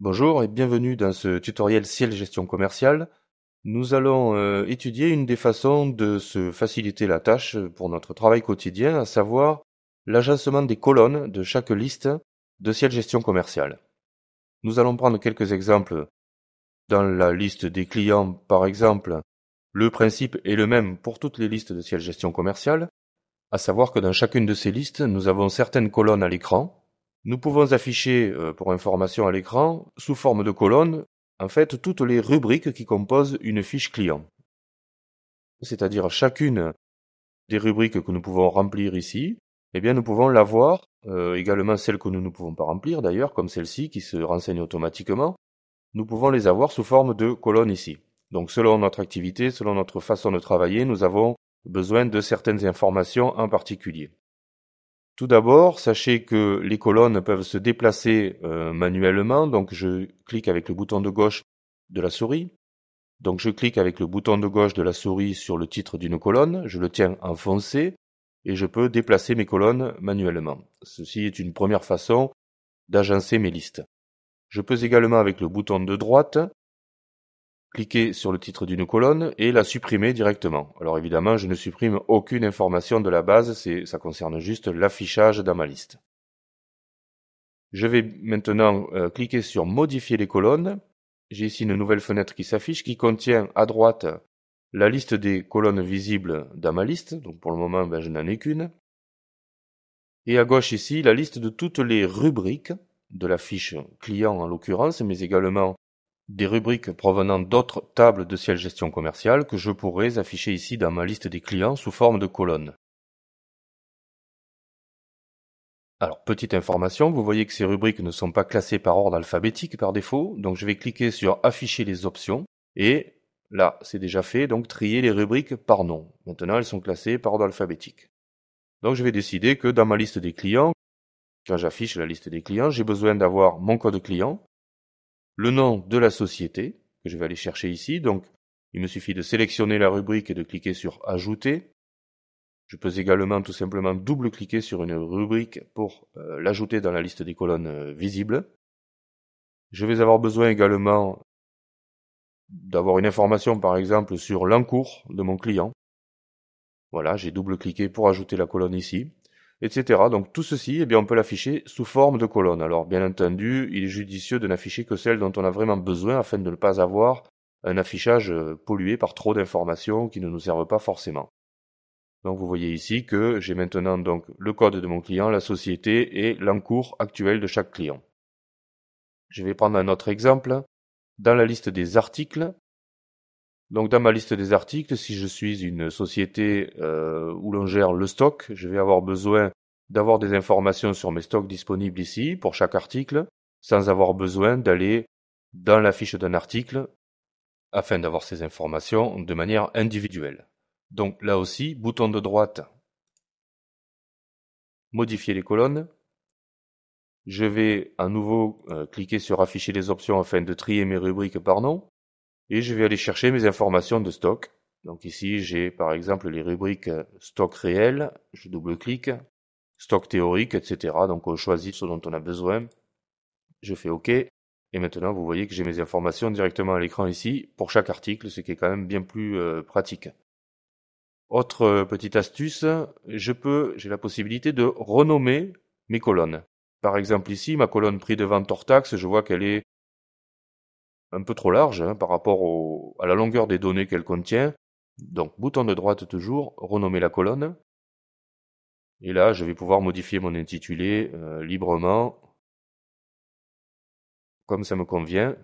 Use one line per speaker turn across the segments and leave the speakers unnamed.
Bonjour et bienvenue dans ce tutoriel Ciel Gestion Commerciale. Nous allons euh, étudier une des façons de se faciliter la tâche pour notre travail quotidien, à savoir l'agencement des colonnes de chaque liste de Ciel Gestion Commerciale. Nous allons prendre quelques exemples. Dans la liste des clients, par exemple, le principe est le même pour toutes les listes de Ciel Gestion Commerciale, à savoir que dans chacune de ces listes, nous avons certaines colonnes à l'écran, nous pouvons afficher, euh, pour information à l'écran, sous forme de colonne, en fait toutes les rubriques qui composent une fiche client. C'est-à-dire chacune des rubriques que nous pouvons remplir ici, eh bien nous pouvons l'avoir, euh, également celles que nous ne pouvons pas remplir d'ailleurs, comme celle-ci qui se renseigne automatiquement, nous pouvons les avoir sous forme de colonne ici. Donc selon notre activité, selon notre façon de travailler, nous avons besoin de certaines informations en particulier. Tout d'abord, sachez que les colonnes peuvent se déplacer euh, manuellement. Donc je clique avec le bouton de gauche de la souris. Donc je clique avec le bouton de gauche de la souris sur le titre d'une colonne, je le tiens enfoncé et je peux déplacer mes colonnes manuellement. Ceci est une première façon d'agencer mes listes. Je peux également avec le bouton de droite cliquer sur le titre d'une colonne et la supprimer directement. Alors évidemment, je ne supprime aucune information de la base, ça concerne juste l'affichage dans ma liste. Je vais maintenant euh, cliquer sur modifier les colonnes. J'ai ici une nouvelle fenêtre qui s'affiche qui contient à droite la liste des colonnes visibles dans ma liste. Donc pour le moment, ben, je n'en ai qu'une. Et à gauche ici, la liste de toutes les rubriques de la fiche client en l'occurrence, mais également des rubriques provenant d'autres tables de ciel gestion commerciale que je pourrais afficher ici dans ma liste des clients sous forme de colonnes. Alors, petite information, vous voyez que ces rubriques ne sont pas classées par ordre alphabétique par défaut, donc je vais cliquer sur afficher les options et là, c'est déjà fait, donc trier les rubriques par nom. Maintenant, elles sont classées par ordre alphabétique. Donc, je vais décider que dans ma liste des clients, quand j'affiche la liste des clients, j'ai besoin d'avoir mon code client, le nom de la société, que je vais aller chercher ici. Donc, il me suffit de sélectionner la rubrique et de cliquer sur Ajouter. Je peux également tout simplement double-cliquer sur une rubrique pour euh, l'ajouter dans la liste des colonnes euh, visibles. Je vais avoir besoin également d'avoir une information par exemple sur l'encours de mon client. Voilà, j'ai double-cliqué pour ajouter la colonne ici etc. Donc tout ceci, eh bien, on peut l'afficher sous forme de colonne. Alors bien entendu, il est judicieux de n'afficher que celles dont on a vraiment besoin afin de ne pas avoir un affichage euh, pollué par trop d'informations qui ne nous servent pas forcément. Donc vous voyez ici que j'ai maintenant donc le code de mon client, la société et l'encours actuel de chaque client. Je vais prendre un autre exemple. Dans la liste des articles, donc dans ma liste des articles, si je suis une société euh, où l'on gère le stock, je vais avoir besoin d'avoir des informations sur mes stocks disponibles ici pour chaque article, sans avoir besoin d'aller dans la fiche d'un article afin d'avoir ces informations de manière individuelle. Donc là aussi, bouton de droite, modifier les colonnes. Je vais à nouveau euh, cliquer sur afficher les options afin de trier mes rubriques par nom et je vais aller chercher mes informations de stock. Donc ici, j'ai par exemple les rubriques euh, stock réel, je double-clique, stock théorique, etc. Donc on choisit ce dont on a besoin. Je fais OK. Et maintenant, vous voyez que j'ai mes informations directement à l'écran ici pour chaque article, ce qui est quand même bien plus euh, pratique. Autre euh, petite astuce, je peux, j'ai la possibilité de renommer mes colonnes. Par exemple ici, ma colonne prix de vente hors taxe, je vois qu'elle est un peu trop large hein, par rapport à la longueur des données qu'elle contient. Donc bouton de droite toujours, renommer la colonne. Et là, je vais pouvoir modifier mon intitulé euh, librement, comme ça me convient.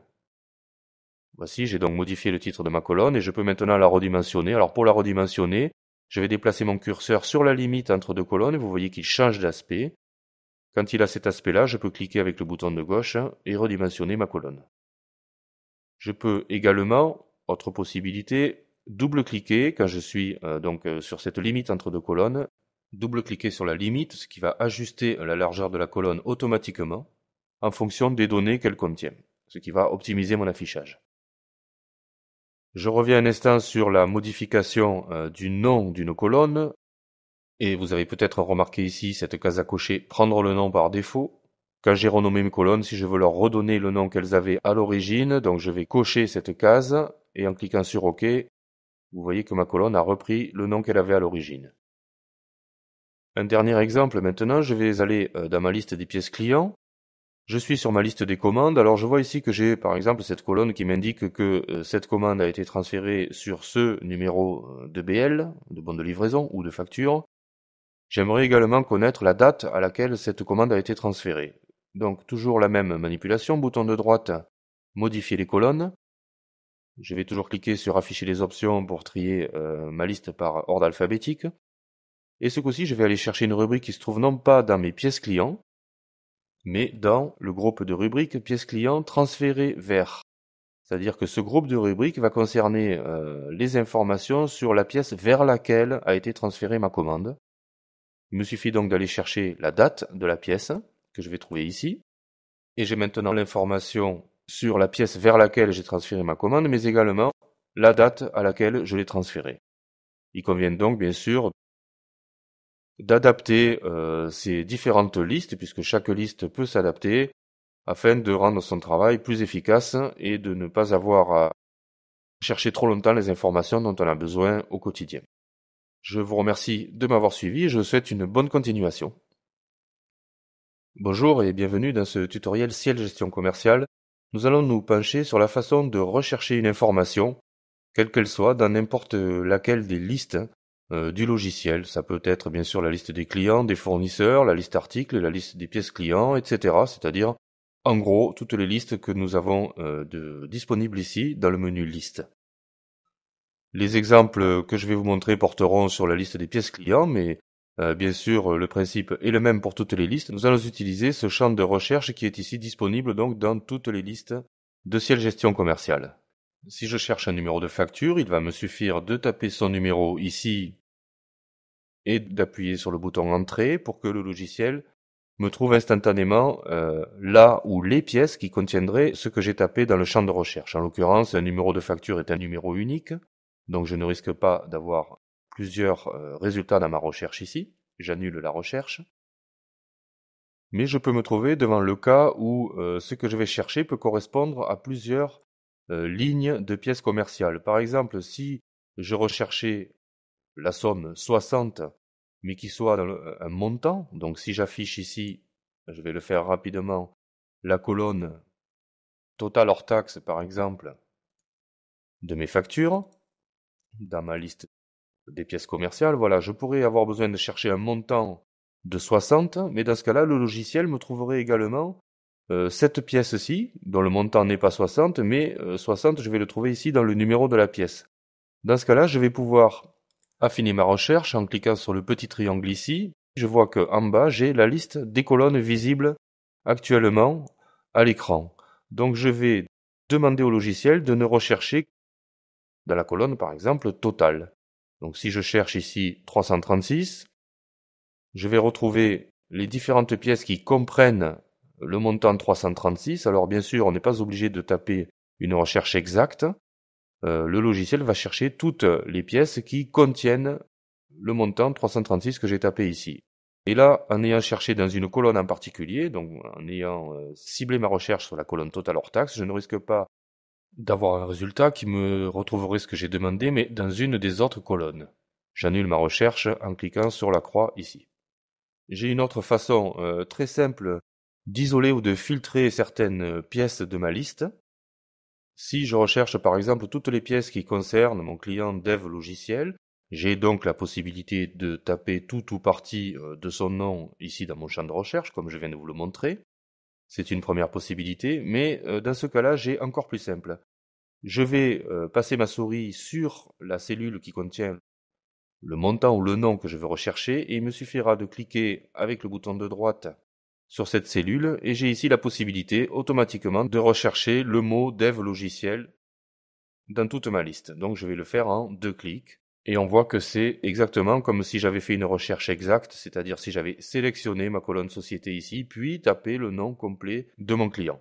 Voici, j'ai donc modifié le titre de ma colonne et je peux maintenant la redimensionner. Alors pour la redimensionner, je vais déplacer mon curseur sur la limite entre deux colonnes et vous voyez qu'il change d'aspect. Quand il a cet aspect-là, je peux cliquer avec le bouton de gauche hein, et redimensionner ma colonne. Je peux également, autre possibilité, double-cliquer quand je suis euh, donc euh, sur cette limite entre deux colonnes, double-cliquer sur la limite, ce qui va ajuster la largeur de la colonne automatiquement en fonction des données qu'elle contient, ce qui va optimiser mon affichage. Je reviens un instant sur la modification euh, du nom d'une colonne, et vous avez peut-être remarqué ici cette case à cocher Prendre le nom par défaut. Quand j'ai renommé mes colonnes, si je veux leur redonner le nom qu'elles avaient à l'origine, donc je vais cocher cette case et en cliquant sur OK, vous voyez que ma colonne a repris le nom qu'elle avait à l'origine. Un dernier exemple maintenant, je vais aller euh, dans ma liste des pièces clients. Je suis sur ma liste des commandes, alors je vois ici que j'ai par exemple cette colonne qui m'indique que euh, cette commande a été transférée sur ce numéro euh, de BL, de bon de livraison ou de facture. J'aimerais également connaître la date à laquelle cette commande a été transférée. Donc toujours la même manipulation, bouton de droite, modifier les colonnes. Je vais toujours cliquer sur afficher les options pour trier euh, ma liste par ordre alphabétique. Et ce coup-ci, je vais aller chercher une rubrique qui se trouve non pas dans mes pièces clients, mais dans le groupe de rubriques pièces clients transférées vers. C'est-à-dire que ce groupe de rubriques va concerner euh, les informations sur la pièce vers laquelle a été transférée ma commande. Il me suffit donc d'aller chercher la date de la pièce, que je vais trouver ici. Et j'ai maintenant l'information sur la pièce vers laquelle j'ai transféré ma commande, mais également la date à laquelle je l'ai transférée. Il convient donc bien sûr d'adapter euh, ces différentes listes, puisque chaque liste peut s'adapter, afin de rendre son travail plus efficace et de ne pas avoir à chercher trop longtemps les informations dont on a besoin au quotidien. Je vous remercie de m'avoir suivi et je souhaite une bonne continuation. Bonjour et bienvenue dans ce tutoriel Ciel Gestion Commerciale. Nous allons nous pencher sur la façon de rechercher une information, quelle qu'elle soit, dans n'importe laquelle des listes euh, du logiciel. Ça peut être bien sûr la liste des clients, des fournisseurs, la liste articles, la liste des pièces clients, etc. C'est-à-dire, en gros, toutes les listes que nous avons euh, de, disponibles ici dans le menu liste. Les exemples que je vais vous montrer porteront sur la liste des pièces clients, mais euh, bien sûr, euh, le principe est le même pour toutes les listes. Nous allons utiliser ce champ de recherche qui est ici disponible donc dans toutes les listes de ciel gestion commerciale. Si je cherche un numéro de facture, il va me suffire de taper son numéro ici et d'appuyer sur le bouton Entrée pour que le logiciel me trouve instantanément euh, là où les pièces qui contiendraient ce que j'ai tapé dans le champ de recherche. En l'occurrence, un numéro de facture est un numéro unique, donc je ne risque pas d'avoir plusieurs euh, résultats dans ma recherche ici, j'annule la recherche, mais je peux me trouver devant le cas où euh, ce que je vais chercher peut correspondre à plusieurs euh, lignes de pièces commerciales. Par exemple, si je recherchais la somme 60, mais qui soit un montant, donc si j'affiche ici, je vais le faire rapidement, la colonne total hors taxe, par exemple, de mes factures, dans ma liste des pièces commerciales, voilà, je pourrais avoir besoin de chercher un montant de 60, mais dans ce cas-là, le logiciel me trouverait également euh, cette pièce-ci, dont le montant n'est pas 60, mais 60, euh, je vais le trouver ici dans le numéro de la pièce. Dans ce cas-là, je vais pouvoir affiner ma recherche en cliquant sur le petit triangle ici. Je vois qu'en bas, j'ai la liste des colonnes visibles actuellement à l'écran. Donc je vais demander au logiciel de ne rechercher que dans la colonne, par exemple, total. Donc si je cherche ici 336, je vais retrouver les différentes pièces qui comprennent le montant 336. Alors bien sûr, on n'est pas obligé de taper une recherche exacte. Euh, le logiciel va chercher toutes les pièces qui contiennent le montant 336 que j'ai tapé ici. Et là, en ayant cherché dans une colonne en particulier, donc en ayant euh, ciblé ma recherche sur la colonne Total hors taxe, je ne risque pas d'avoir un résultat qui me retrouverait ce que j'ai demandé mais dans une des autres colonnes. J'annule ma recherche en cliquant sur la croix ici. J'ai une autre façon euh, très simple d'isoler ou de filtrer certaines pièces de ma liste. Si je recherche par exemple toutes les pièces qui concernent mon client dev logiciel, j'ai donc la possibilité de taper tout ou partie euh, de son nom ici dans mon champ de recherche, comme je viens de vous le montrer. C'est une première possibilité, mais euh, dans ce cas-là, j'ai encore plus simple. Je vais euh, passer ma souris sur la cellule qui contient le montant ou le nom que je veux rechercher et il me suffira de cliquer avec le bouton de droite sur cette cellule et j'ai ici la possibilité automatiquement de rechercher le mot dev logiciel dans toute ma liste. Donc je vais le faire en deux clics. Et on voit que c'est exactement comme si j'avais fait une recherche exacte, c'est-à-dire si j'avais sélectionné ma colonne société ici, puis tapé le nom complet de mon client.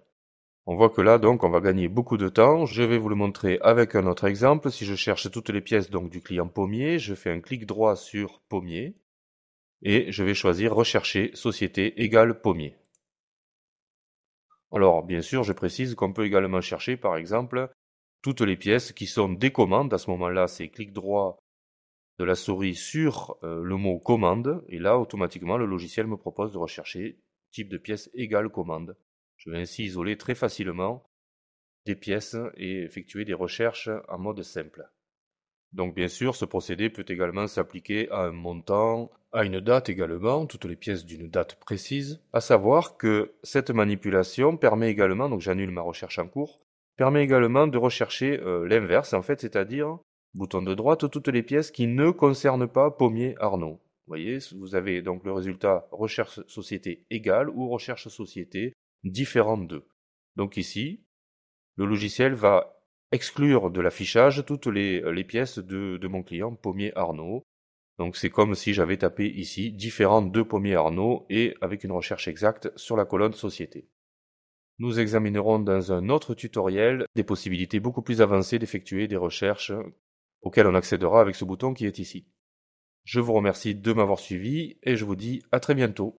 On voit que là, donc, on va gagner beaucoup de temps. Je vais vous le montrer avec un autre exemple. Si je cherche toutes les pièces donc du client pommier, je fais un clic droit sur pommier et je vais choisir rechercher société égale pommier. Alors, bien sûr, je précise qu'on peut également chercher, par exemple, toutes les pièces qui sont des commandes. À ce moment-là, c'est clic droit de la souris sur euh, le mot commande, et là, automatiquement, le logiciel me propose de rechercher type de pièce égale commande. Je vais ainsi isoler très facilement des pièces et effectuer des recherches en mode simple. Donc bien sûr, ce procédé peut également s'appliquer à un montant, à une date également, toutes les pièces d'une date précise, à savoir que cette manipulation permet également, donc j'annule ma recherche en cours, permet également de rechercher euh, l'inverse en fait, c'est-à-dire Bouton de droite, toutes les pièces qui ne concernent pas Pommier-Arnaud. Vous voyez, vous avez donc le résultat recherche société égale ou recherche société différente de. Donc ici, le logiciel va exclure de l'affichage toutes euh, les, pièces de, de, mon client Pommier Arnaud. Donc c'est comme si j'avais tapé ici différente de Pommier Arnaud et avec une recherche exacte sur la colonne société. Nous examinerons dans un autre tutoriel des possibilités beaucoup plus avancées d'effectuer des recherches auquel on accédera avec ce bouton qui est ici. Je vous remercie de m'avoir suivi et je vous dis à très bientôt.